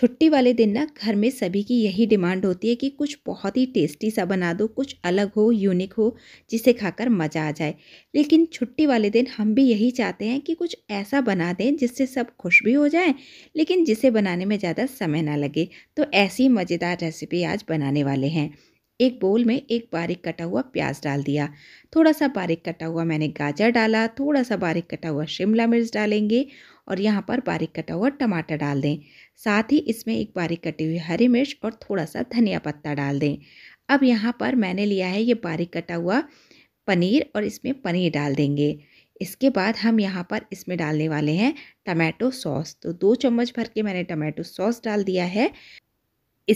छुट्टी वाले दिन ना घर में सभी की यही डिमांड होती है कि कुछ बहुत ही टेस्टी सा बना दो कुछ अलग हो यूनिक हो जिसे खाकर मज़ा आ जाए लेकिन छुट्टी वाले दिन हम भी यही चाहते हैं कि कुछ ऐसा बना दें जिससे सब खुश भी हो जाएं लेकिन जिसे बनाने में ज़्यादा समय ना लगे तो ऐसी मज़ेदार रेसिपी आज बनाने वाले हैं एक बोल में एक बारीक कटा हुआ प्याज डाल दिया थोड़ा सा बारीक कटा हुआ मैंने गाजर डाला थोड़ा सा बारीक कटा हुआ शिमला मिर्च डालेंगे और यहाँ पर बारीक कटा हुआ टमाटर डाल दें साथ ही इसमें एक बारीक कटी हुई हरी मिर्च और थोड़ा सा धनिया पत्ता डाल दें अब यहाँ पर मैंने लिया है ये बारीक कटा हुआ पनीर और इसमें पनीर डाल देंगे इसके बाद हम यहाँ पर इसमें डालने वाले हैं टमाटो सॉस तो दो चम्मच भर के मैंने टमाटो सॉस डाल दिया है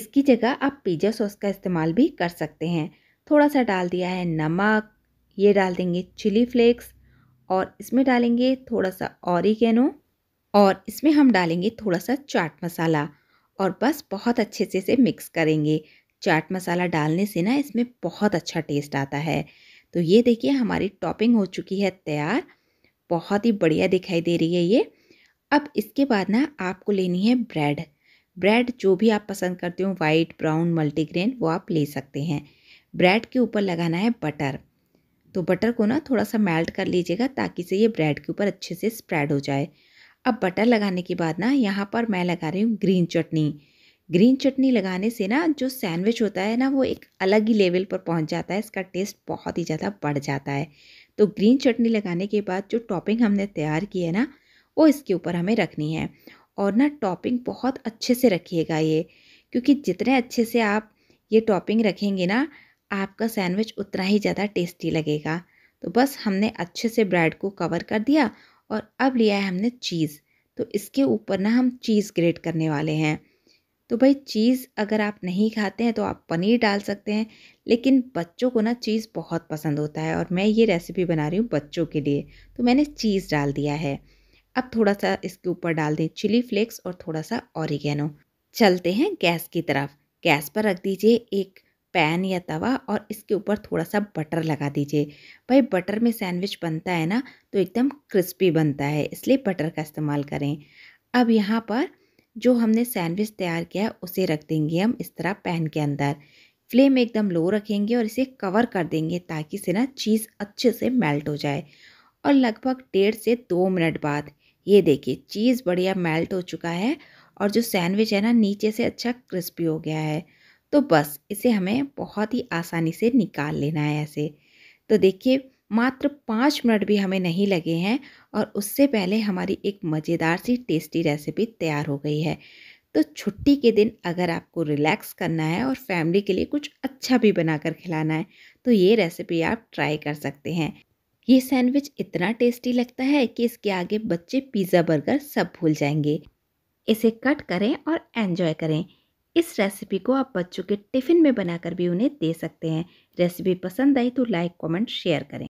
इसकी जगह आप पिज़्ज़ा सॉस का इस्तेमाल भी कर सकते हैं थोड़ा सा डाल दिया है नमक ये डाल देंगे चिली फ्लेक्स और इसमें डालेंगे थोड़ा सा ऑरिगेनो और इसमें हम डालेंगे थोड़ा सा चाट मसाला और बस बहुत अच्छे से इसे मिक्स करेंगे चाट मसाला डालने से ना इसमें बहुत अच्छा टेस्ट आता है तो ये देखिए हमारी टॉपिंग हो चुकी है तैयार बहुत ही बढ़िया दिखाई दे रही है ये अब इसके बाद ना आपको लेनी है ब्रेड ब्रेड जो भी आप पसंद करते हो वाइट ब्राउन मल्टीग्रेन वो आप ले सकते हैं ब्रेड के ऊपर लगाना है बटर तो बटर को ना थोड़ा सा मेल्ट कर लीजिएगा ताकि से ये ब्रेड के ऊपर अच्छे से स्प्रेड हो जाए अब बटर लगाने के बाद ना यहाँ पर मैं लगा रही हूँ ग्रीन चटनी ग्रीन चटनी लगाने से ना जो सैंडविच होता है ना वो एक अलग ही लेवल पर पहुँच जाता है इसका टेस्ट बहुत ही ज़्यादा बढ़ जाता है तो ग्रीन चटनी लगाने के बाद जो टॉपिंग हमने तैयार की है ना वो इसके ऊपर हमें रखनी है और ना टॉपिंग बहुत अच्छे से रखिएगा ये क्योंकि जितने अच्छे से आप ये टॉपिंग रखेंगे ना आपका सैंडविच उतना ही ज़्यादा टेस्टी लगेगा तो बस हमने अच्छे से ब्रेड को कवर कर दिया और अब लिया है हमने चीज़ तो इसके ऊपर ना हम चीज़ ग्रेट करने वाले हैं तो भाई चीज़ अगर आप नहीं खाते हैं तो आप पनीर डाल सकते हैं लेकिन बच्चों को ना चीज़ बहुत पसंद होता है और मैं ये रेसिपी बना रही हूँ बच्चों के लिए तो मैंने चीज़ डाल दिया है अब थोड़ा सा इसके ऊपर डाल दें चिली फ्लेक्स और थोड़ा सा ऑरिगेनो चलते हैं गैस की तरफ गैस पर रख दीजिए एक पैन या तवा और इसके ऊपर थोड़ा सा बटर लगा दीजिए भाई बटर में सैंडविच बनता है ना तो एकदम क्रिस्पी बनता है इसलिए बटर का इस्तेमाल करें अब यहाँ पर जो हमने सैंडविच तैयार किया है उसे रख देंगे हम इस तरह पैन के अंदर फ्लेम एकदम लो रखेंगे और इसे कवर कर देंगे ताकि से ना चीज़ अच्छे से मेल्ट हो जाए और लगभग डेढ़ से दो मिनट बाद ये देखिए चीज़ बढ़िया मेल्ट हो चुका है और जो सैंडविच है ना नीचे से अच्छा क्रिस्पी हो गया है तो बस इसे हमें बहुत ही आसानी से निकाल लेना है ऐसे तो देखिए मात्र पाँच मिनट भी हमें नहीं लगे हैं और उससे पहले हमारी एक मज़ेदार सी टेस्टी रेसिपी तैयार हो गई है तो छुट्टी के दिन अगर आपको रिलैक्स करना है और फैमिली के लिए कुछ अच्छा भी बनाकर खिलाना है तो ये रेसिपी आप ट्राई कर सकते हैं ये सैंडविच इतना टेस्टी लगता है कि इसके आगे बच्चे पिज़्ज़ा बर्गर सब भूल जाएंगे इसे कट करें और एन्जॉय करें इस रेसिपी को आप बच्चों के टिफ़िन में बनाकर भी उन्हें दे सकते हैं रेसिपी पसंद आई तो लाइक कमेंट शेयर करें